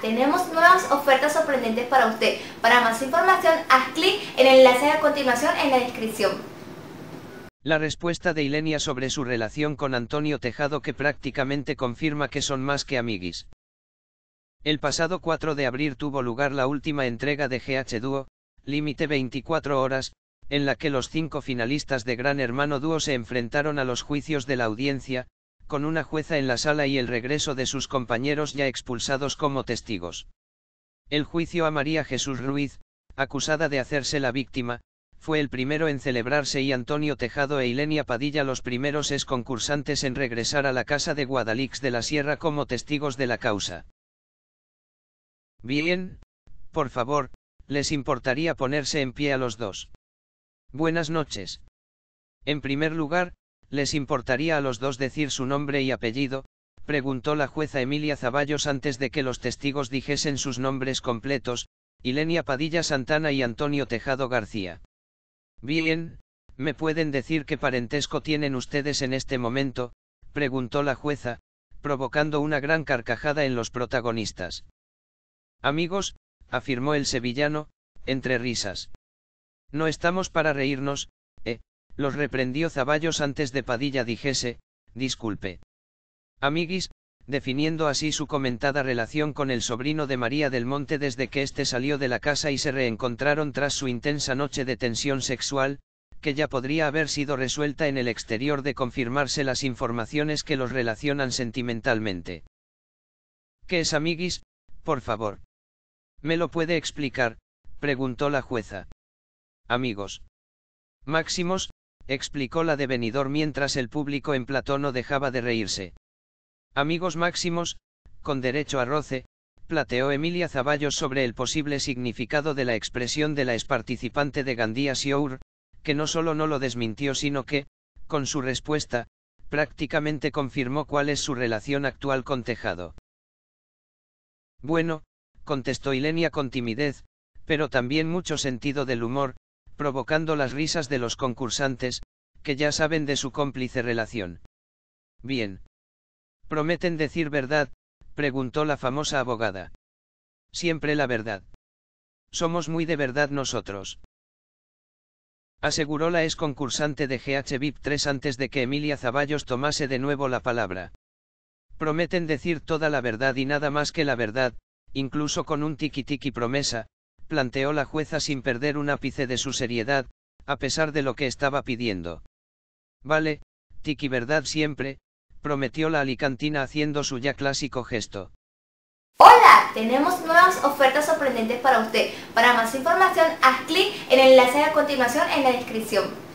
tenemos nuevas ofertas sorprendentes para usted. Para más información, haz clic en el enlace a continuación en la descripción. La respuesta de Ilenia sobre su relación con Antonio Tejado que prácticamente confirma que son más que amiguis. El pasado 4 de abril tuvo lugar la última entrega de GH Duo, límite 24 horas, en la que los cinco finalistas de Gran Hermano Dúo se enfrentaron a los juicios de la audiencia, con una jueza en la sala y el regreso de sus compañeros ya expulsados como testigos. El juicio a María Jesús Ruiz, acusada de hacerse la víctima, fue el primero en celebrarse y Antonio Tejado e Ilenia Padilla los primeros ex concursantes en regresar a la casa de Guadalix de la Sierra como testigos de la causa. Bien, por favor, les importaría ponerse en pie a los dos. Buenas noches. En primer lugar, ¿Les importaría a los dos decir su nombre y apellido? preguntó la jueza Emilia Zaballos antes de que los testigos dijesen sus nombres completos, Ilenia Padilla Santana y Antonio Tejado García. Bien, ¿me pueden decir qué parentesco tienen ustedes en este momento? preguntó la jueza, provocando una gran carcajada en los protagonistas. Amigos, afirmó el sevillano, entre risas. No estamos para reírnos, los reprendió Zaballos antes de Padilla dijese, disculpe. Amiguis, definiendo así su comentada relación con el sobrino de María del Monte desde que éste salió de la casa y se reencontraron tras su intensa noche de tensión sexual, que ya podría haber sido resuelta en el exterior de confirmarse las informaciones que los relacionan sentimentalmente. ¿Qué es amiguis, por favor? ¿Me lo puede explicar? preguntó la jueza. Amigos. Máximos, explicó la devenidor mientras el público en plató no dejaba de reírse. Amigos máximos, con derecho a roce, plateó Emilia Zaballos sobre el posible significado de la expresión de la ex participante de Gandía Siour, que no solo no lo desmintió sino que, con su respuesta, prácticamente confirmó cuál es su relación actual con Tejado. Bueno, contestó Ilenia con timidez, pero también mucho sentido del humor, provocando las risas de los concursantes, que ya saben de su cómplice relación. Bien. ¿Prometen decir verdad? preguntó la famosa abogada. Siempre la verdad. Somos muy de verdad nosotros. Aseguró la ex concursante de GH VIP 3 antes de que Emilia Zaballos tomase de nuevo la palabra. Prometen decir toda la verdad y nada más que la verdad, incluso con un tiki-tiki promesa, planteó la jueza sin perder un ápice de su seriedad, a pesar de lo que estaba pidiendo. Vale, Tiki verdad siempre, prometió la alicantina haciendo su ya clásico gesto. Hola, tenemos nuevas ofertas sorprendentes para usted. Para más información, haz clic en el enlace a continuación en la descripción.